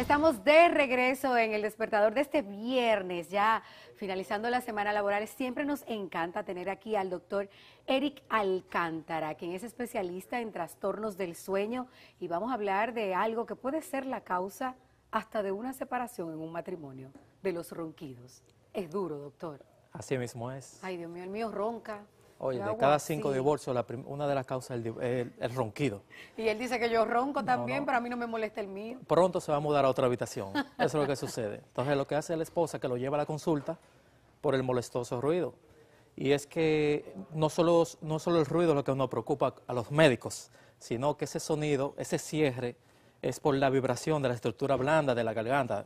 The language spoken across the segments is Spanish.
Estamos de regreso en el despertador de este viernes, ya finalizando la semana laboral. Siempre nos encanta tener aquí al doctor Eric Alcántara, quien es especialista en trastornos del sueño y vamos a hablar de algo que puede ser la causa hasta de una separación en un matrimonio, de los ronquidos. Es duro, doctor. Así mismo es. Ay, Dios mío, el mío ronca. Oye, de cada cinco divorcios, la una de las causas es el, ronquido. Y él dice que yo ronco también, pero a mí no me molesta el mío. Pronto se va a mudar a otra habitación. Eso es lo que sucede. Entonces, lo que hace la esposa, que lo lleva a la consulta por el molestoso ruido. Y es que no solo, no solo el ruido es lo que nos preocupa a los médicos, sino que ese sonido, ese cierre, es por la vibración de la estructura blanda de la garganta.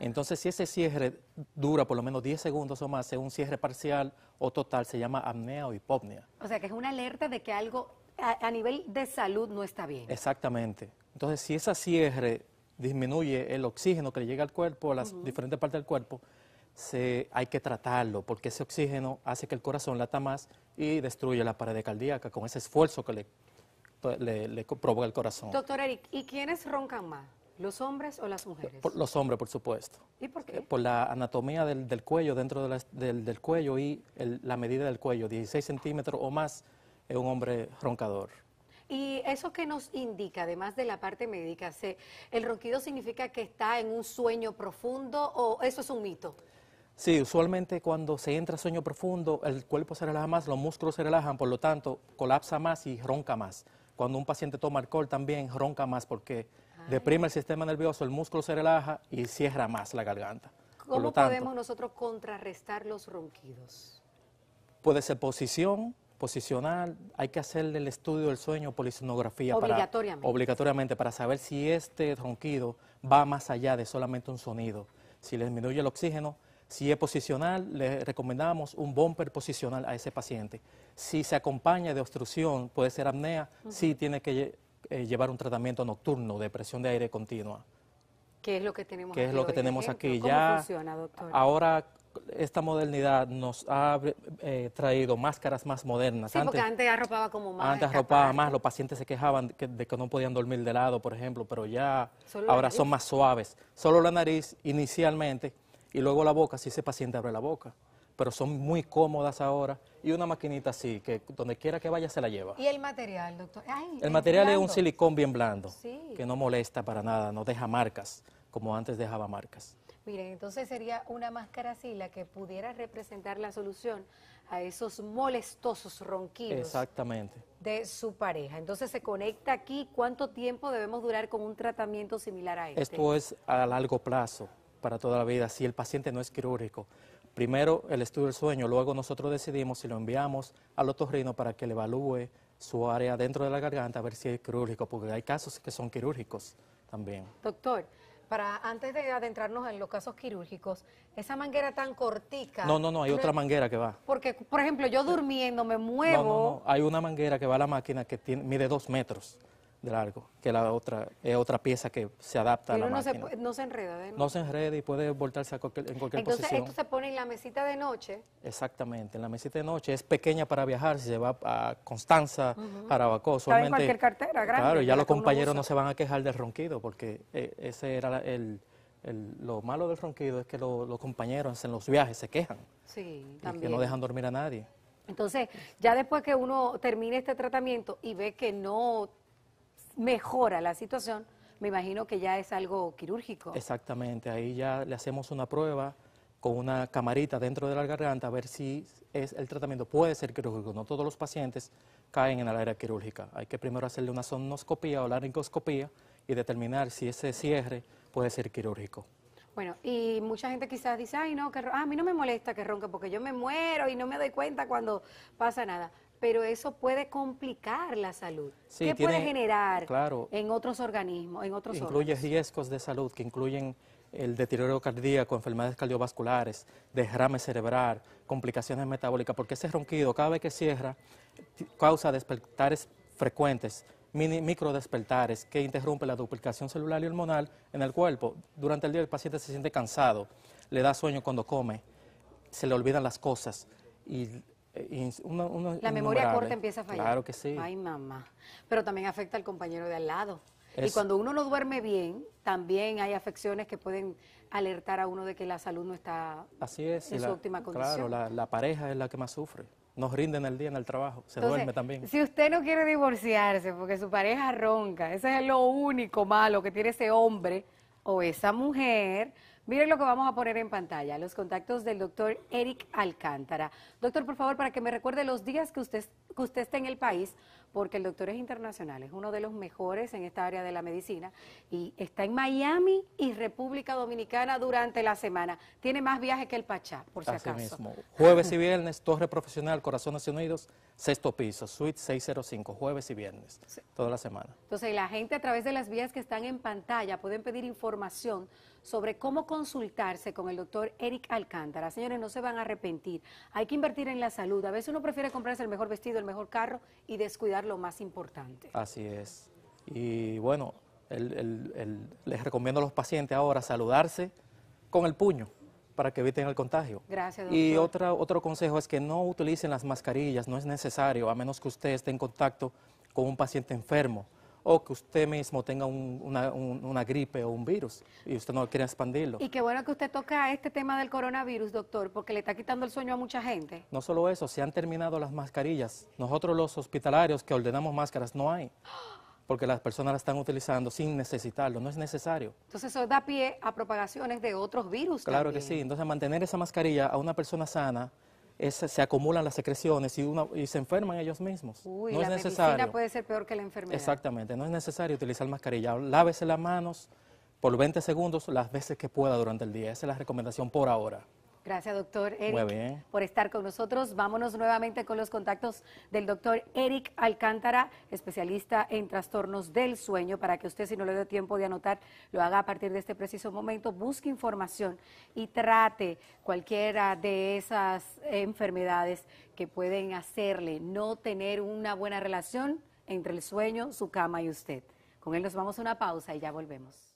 Entonces, si ese cierre dura por lo menos 10 segundos o más, es un cierre parcial o total, se llama apnea o hipopnea. O sea, que es una alerta de que algo a, nivel de salud no está bien. Exactamente. Entonces, si ese cierre disminuye el oxígeno que le llega al cuerpo, a las diferentes partes del cuerpo, se, hay que tratarlo, porque ese oxígeno hace que el corazón lata más y destruye la pared cardíaca con ese esfuerzo que le, le provoca el corazón. Doctor Eric, ¿y quiénes roncan más? ¿Los hombres o las mujeres? los hombres, por supuesto. ¿Y por qué? Eh, por la anatomía del, cuello, dentro del, cuello y la medida del cuello, 16 centímetros o más, es un hombre roncador. ¿Y eso que nos indica, además de la parte médica? ¿El ronquido significa que está en un sueño profundo o eso es un mito? Sí, usualmente cuando se entra a sueño profundo, el cuerpo se relaja más, los músculos se relajan, por lo tanto, colapsa más y ronca más. Cuando un paciente toma alcohol también ronca más porque deprime el sistema nervioso, el músculo se relaja y cierra más la garganta. ¿Cómo podemos nosotros contrarrestar los ronquidos? Puede ser posición, posicional, hay que hacerle el estudio del sueño polisonografía, Obligatoriamente. Para, obligatoriamente, para saber si este ronquido va más allá de solamente un sonido. Si le disminuye el oxígeno, si es posicional, le recomendamos un bumper posicional a ese paciente. Si se acompaña de obstrucción, puede ser apnea, si tiene que eh, llevar un tratamiento nocturno de presión de aire continua. ¿Qué es lo que tenemos ¿Qué es lo que tenemos aquí? ya Ahora esta modernidad nos ha eh, traído máscaras más modernas. antes, antes arropaba como más. Antes arropaba más, los pacientes se quejaban de que no podían dormir de lado, por ejemplo, pero ya ahora son más suaves. Solo la nariz inicialmente y luego la boca, si ese paciente abre la boca pero son muy cómodas ahora. Y una maquinita así, que donde quiera que vaya se la lleva. ¿Y el material, doctor? el material es un silicón bien blando, que no molesta para nada, no deja marcas, como antes dejaba marcas. Mire, entonces sería una máscara así la que pudiera representar la solución a esos molestosos ronquidos. Exactamente. De su pareja. Entonces se conecta aquí. ¿Cuánto tiempo debemos durar con un tratamiento similar a este? Esto es a largo plazo, para toda la vida, si el paciente no es quirúrgico Primero el estudio del sueño, luego nosotros decidimos si lo enviamos al otorrino para que le evalúe su área dentro de la garganta a ver si es quirúrgico, porque hay casos que son quirúrgicos también. Doctor, para antes de adentrarnos en los casos quirúrgicos, esa manguera tan cortica. No, no, no, hay otra manguera que va. Porque, por ejemplo, yo durmiendo me muevo. No, no, hay una manguera que va a la máquina que tiene, mide dos metros de largo, que la otra es otra pieza que se adapta a la no máquina. Se, no se enreda, No se enreda y puede voltarse en cualquier posición. Entonces, esto se pone en la mesita de noche. Exactamente, en la mesita de noche. Es pequeña para viajar, si se va a Constanza, a -huh. solamente... en cualquier cartera, grande. Claro, ya los compañeros no se van a quejar del ronquido, porque eh, ese era el... lo malo del ronquido es que los compañeros en los viajes se quejan. Sí, también. que no dejan dormir a nadie. Entonces, ya después que uno termine este tratamiento y ve que no mejora la situación, me imagino que ya es algo quirúrgico. Exactamente, ahí ya le hacemos una prueba con una camarita dentro de la garganta a ver si es el tratamiento puede ser quirúrgico. No todos los pacientes caen en la área quirúrgica. Hay que primero hacerle una sonoscopía o laringoscopía y determinar si ese cierre puede ser quirúrgico. Bueno, y mucha gente quizás dice, ay, no, que ah, a mí no me molesta que ronque porque yo me muero y no me doy cuenta cuando pasa nada pero eso puede complicar la salud. ¿Qué puede generar en otros organismos? En otros incluye riesgos de salud que incluyen el deterioro cardíaco, enfermedades cardiovasculares, derrame cerebral, complicaciones metabólicas, porque ese ronquido cada vez que cierra causa despertares frecuentes, mini, micro despertares que interrumpe la duplicación celular y hormonal en el cuerpo. Durante el día el paciente se siente cansado, le da sueño cuando come, se le olvidan las cosas y eh, la memoria corta empieza a fallar. Claro que sí. Ay, mamá. Pero también afecta al compañero de al lado. Y cuando uno no duerme bien, también hay afecciones que pueden alertar a uno de que la salud no está en su óptima condición. Claro, la, pareja es la que más sufre. Nos rinden el día en el trabajo, se duerme también. Si usted no quiere divorciarse porque su pareja ronca, eso es lo único malo que tiene ese hombre o esa mujer, Miren lo que vamos a poner en pantalla, los contactos del doctor Eric Alcántara. Doctor, por favor, para que me recuerde los días que usted, que usted está en el país, porque el doctor es internacional, es uno de los mejores en esta área de la medicina y está en Miami y República Dominicana durante la semana. Tiene más viajes que el Pachá, por si Así acaso. Mismo. Jueves y viernes, Torre Profesional, Corazones Unidos, sexto piso, suite 605, jueves y viernes, toda la semana. Entonces, la gente a través de las vías que están en pantalla pueden pedir información sobre cómo consultarse con el doctor Eric Alcántara. Señores, no se van a arrepentir. Hay que invertir en la salud. A veces uno prefiere comprarse el mejor vestido, el mejor carro y descuidar lo más importante. Así es. Y bueno, les recomiendo a los pacientes ahora saludarse con el puño para que eviten el contagio. Gracias, doctor. Y otra, otro consejo es que no utilicen las mascarillas, no es necesario, a menos que usted esté en contacto con un paciente enfermo o que usted mismo tenga una, gripe o un virus y usted no quiere expandirlo. Y qué bueno que usted toca este tema del coronavirus, doctor, porque le está quitando el sueño a mucha gente. No solo eso, se han terminado las mascarillas. Nosotros los hospitalarios que ordenamos máscaras no hay. Porque las personas las están utilizando sin necesitarlo, no es necesario. Entonces eso da pie a propagaciones de otros virus. Claro que sí, entonces mantener esa mascarilla a una persona sana se acumulan las secreciones y, y se enferman ellos mismos. Uy, no la es necesario. puede ser peor que la enfermedad. Exactamente, no es necesario utilizar mascarilla. Lávese las manos por 20 segundos las veces que pueda durante el día. Esa es la recomendación por ahora. Gracias, doctor Eric, por estar con nosotros. Vámonos nuevamente con los contactos del doctor Eric Alcántara, especialista en trastornos del sueño, para que usted, si no le dio tiempo de anotar, lo haga a partir de este preciso momento, busque información y trate cualquiera de esas enfermedades que pueden hacerle no tener una buena relación entre el sueño, su cama y usted. Con él nos vamos a una pausa y ya volvemos.